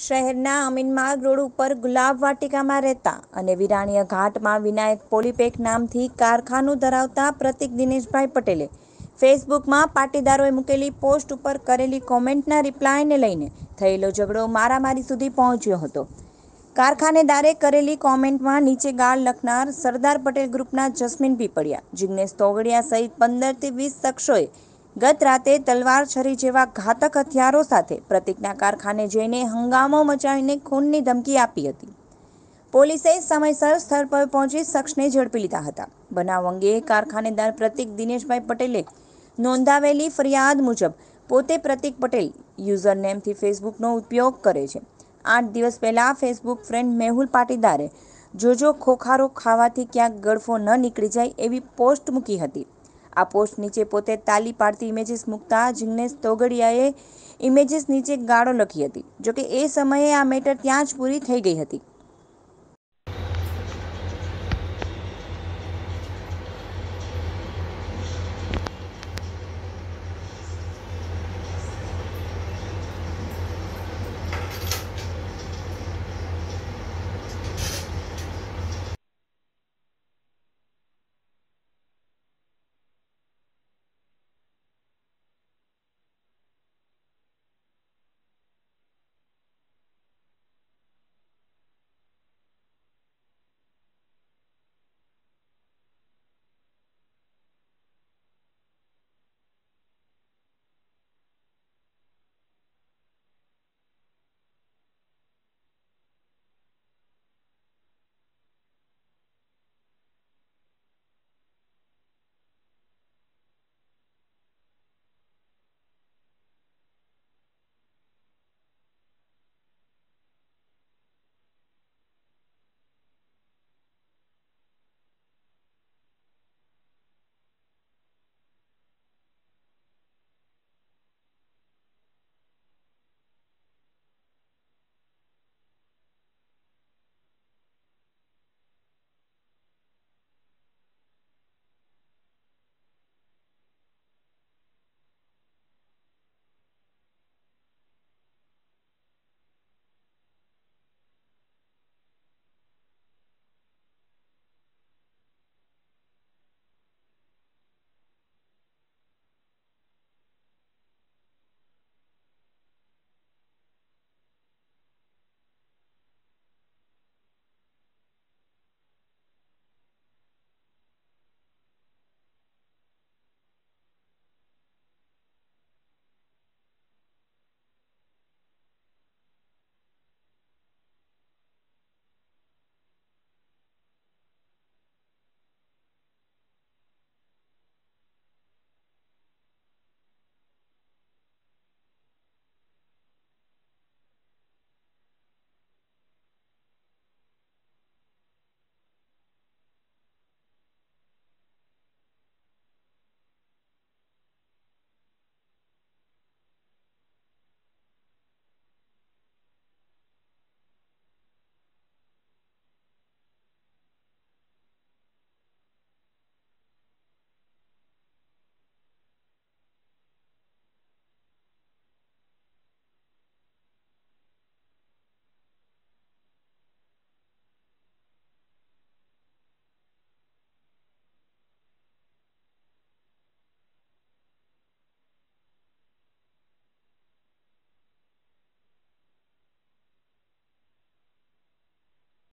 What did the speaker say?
શહેરના અમીનમાર્ગ રોડ ઉપર ગુલાબ વાટિકામાં રહેતા અને વિરાણીય ઘાટમાં વિનાયક પોલીપેક નામથી કારખાનું ધરાવતા પ્રતિક દિનેશભાઈ પટેલે ફેસબુકમાં પાટીદારોએ મૂકેલી પોસ્ટ ઉપર કરેલી કોમેન્ટના રિપ્લાયને લઈને થયેલો ઝઘડો મારામારી સુધી પહોંચ્યો હતો કારખાનેદારે કરેલી કોમેન્ટમાં નીચે ગાળ લખનાર સરદાર પટેલ ગ્રુપના જસ્મીન પીપળિયા જિગ્નેશ તોગડિયા સહિત પંદરથી વીસ શખ્સોએ ગત રાતે તલવાર છરી જેવા ઘાતક હથિયારો સાથે પ્રતિકના કારખાને જઈને હંગામો મચાવીને ખૂનની ધમકી આપી હતી પોલીસે સમયસર સ્થળ પર પહોંચી શખ્સને ઝડપી લીધા હતા બનાવ અંગે કારખાનેદાર પ્રતિક દિનેશભાઈ પટેલે નોંધાવેલી ફરિયાદ મુજબ પોતે પ્રતિક પટેલ યુઝર નેમથી ફેસબુકનો ઉપયોગ કરે છે આઠ દિવસ પહેલાં ફેસબુક ફ્રેન્ડ મેહુલ પાટીદારે જોજો ખોખારો ખાવાથી ક્યાંક ગળફો ન નીકળી જાય એવી પોસ્ટ મૂકી હતી આ પોસ્ટ નીચે પોતે તાલી પાડતી ઇમેજીસ મૂકતા જિગ્નેશ તોગડિયાએ ઇમેજીસ નીચે ગાળો લખી હતી જોકે એ સમયે આ મેટર ત્યાં જ પૂરી થઈ ગઈ હતી